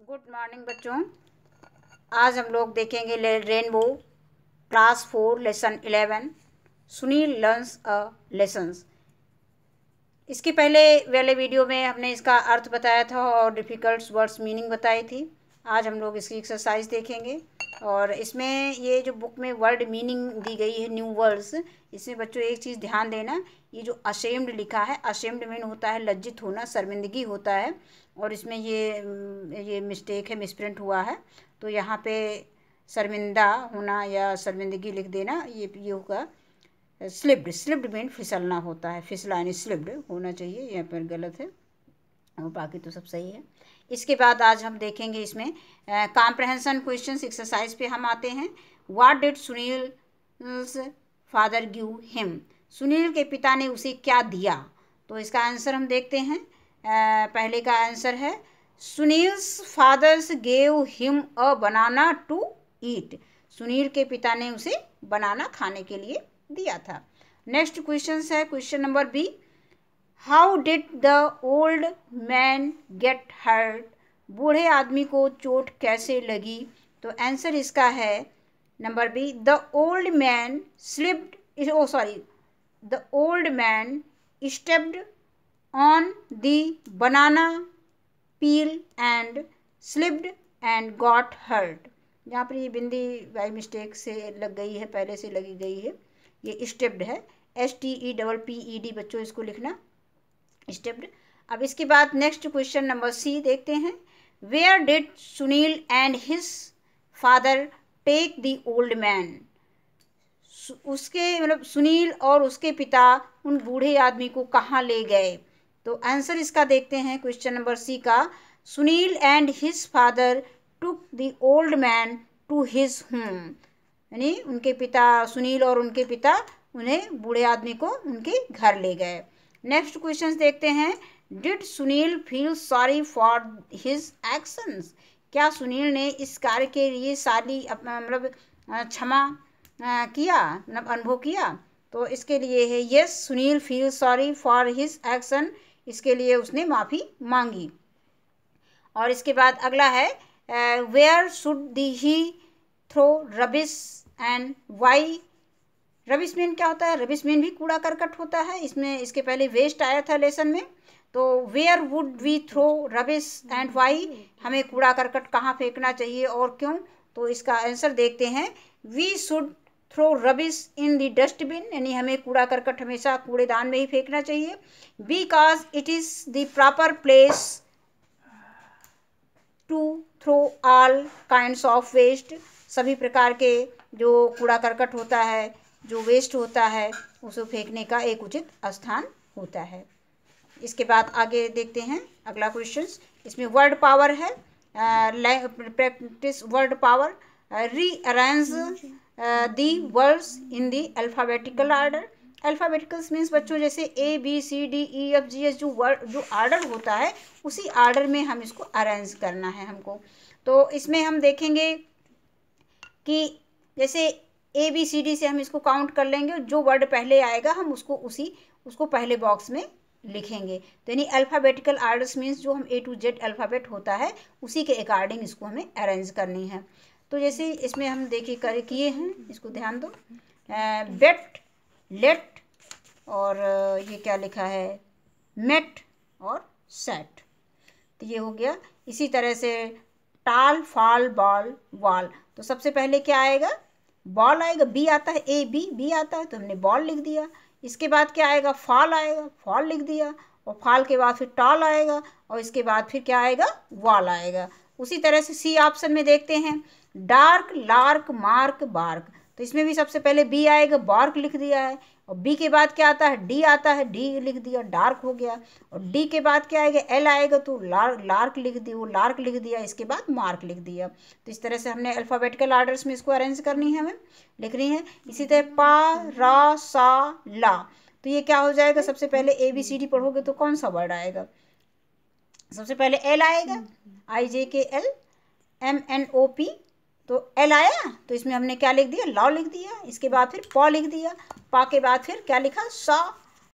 good morning बच्चों आज हम लोग देखेंगे rainbow class four lesson eleven Sunil learns a lessons इसके पहले वाले वीडियो में हमने इसका अर्थ बताया था और डिफ़िकल्ट वर्ड्स मीनिंग बताई थी आज हम लोग इसकी एक्सरसाइज देखेंगे और इसमें ये जो बुक में वर्ड मीनिंग दी गई है न्यू वर्ड्स इसमें बच्चों एक चीज़ ध्यान देना ये जो अशेम्ड लिखा है अशेम्ड मीन होता है लज्जित होना शर्मिंदगी होता है और इसमें ये ये मिस्टेक है मिसप्रिंट हुआ है तो यहाँ पे शर्मिंदा होना या शर्मिंदगी लिख देना ये ये होगा स्लिप्ड स्लिप्ड मीन फिसलना होता है फिसला यानी स्लिप्ड होना चाहिए यहाँ पर गलत है और बाकी तो सब सही है इसके बाद आज हम देखेंगे इसमें कॉम्प्रहेंसन क्वेश्चन एक्सरसाइज पे हम आते हैं what did Sunil father give him Sunil के पिता ने उसे क्या दिया तो इसका आंसर हम देखते हैं आ, पहले का आंसर है Sunil's father's gave him a banana to eat Sunil के पिता ने उसे बनाना खाने के लिए दिया था नेक्स्ट क्वेश्चन है question number B how did the old man get hurt बूढ़े आदमी को चोट कैसे लगी तो आंसर इसका है number B the old man slipped oh sorry the old man stepped on the banana peel and slipped and got hurt यहाँ पर ये बिंदी बाई मिस्टेक से लग गई है पहले से लगी गई है ये स्टेप्ड है S T E double P E D बच्चों इसको लिखना स्टेप्ड अब इसके बाद नेक्स्ट क्वेश्चन नंबर सी देखते हैं where did Sunil and his father take the old man उसके मतलब सुनील और उसके पिता उन बूढ़े आदमी को कहाँ ले गए तो आंसर इसका देखते हैं क्वेश्चन नंबर सी का Sunil and his father took the old man to his home यानी उनके पिता सुनील और उनके पिता उन्हें बूढ़े आदमी को उनके घर ले गए नेक्स्ट क्वेश्चन देखते हैं did Sunil feel sorry for his actions क्या सुनील ने इस कार्य के लिए सारी मतलब क्षमा किया मतलब अनुभव किया तो इसके लिए है yes Sunil feel sorry for his action इसके लिए उसने माफ़ी मांगी और इसके बाद अगला है where should the he throw rubbish and why rubbish mean क्या होता है रविश मेन भी कूड़ा करकट होता है इसमें इसके पहले वेस्ट आया था लेसन में तो where would we throw rubbish and why हमें कूड़ा करकट कहाँ फेंकना चाहिए और क्यों तो इसका आंसर देखते हैं we should throw rubbish in the dustbin यानी हमें कूड़ा करकट हमेशा कूड़ेदान में ही फेंकना चाहिए because it is the proper place to throw all kind of waste सभी प्रकार के जो कूड़ा करकट होता है जो वेस्ट होता है उसे फेंकने का एक उचित स्थान होता है इसके बाद आगे देखते हैं अगला क्वेश्चन इसमें वर्ड पावर है practice word power rearrange the words in the alphabetical order alphabeticals means बच्चों जैसे A B C D E F G S जो वर्ड जो आर्डर होता है उसी आर्डर में हम इसको अरेंज करना है हमको तो इसमें हम देखेंगे कि जैसे ए बी सी डी से हम इसको काउंट कर लेंगे जो वर्ड पहले आएगा हम उसको उसी उसको पहले बॉक्स में लिखेंगे तो यानी अल्फ़ाबेटिकल आर्डर्स मीन्स जो हम ए टू जेड अल्फ़ाबेट होता है उसी के अकॉर्डिंग इसको हमें अरेंज करनी है तो जैसे इसमें हम देखिए कर किए हैं इसको ध्यान दो बेट लेट और ये क्या लिखा है मेट और सेट तो ये हो गया इसी तरह से टाल फाल बॉल वाल तो सबसे पहले क्या आएगा बॉल आएगा बी आता है ए बी बी आता है तो हमने बॉल लिख दिया इसके बाद क्या आएगा फॉल आएगा फॉल लिख दिया और फॉल के बाद फिर टॉल आएगा और इसके बाद फिर क्या आएगा वॉल आएगा उसी तरह से सी ऑप्शन में देखते हैं डार्क लार्क मार्क बार्क तो इसमें भी सबसे पहले बी आएगा बार्क लिख दिया है और बी के बाद क्या आता है डी आता है डी लिख दिया डार्क हो गया और डी के बाद क्या आएगा एल आएगा तो लार्क लार्क लिख दी वो लार्क लिख दिया इसके बाद मार्क लिख दिया तो इस तरह से हमने अल्फ़ाबेटिकल आर्डर्स में इसको अरेंज करनी है हमें लिख रही इसी तरह पा रा सा ला तो ये क्या हो जाएगा सबसे पहले ए बी सी डी पढ़ोगे तो कौन सा वर्ड आएगा सबसे पहले एल आएगा I J K L M N O P तो एल आया तो इसमें हमने क्या लिख दिया लॉ लिख दिया इसके बाद फिर पॉ लिख दिया पा के बाद फिर क्या लिखा सा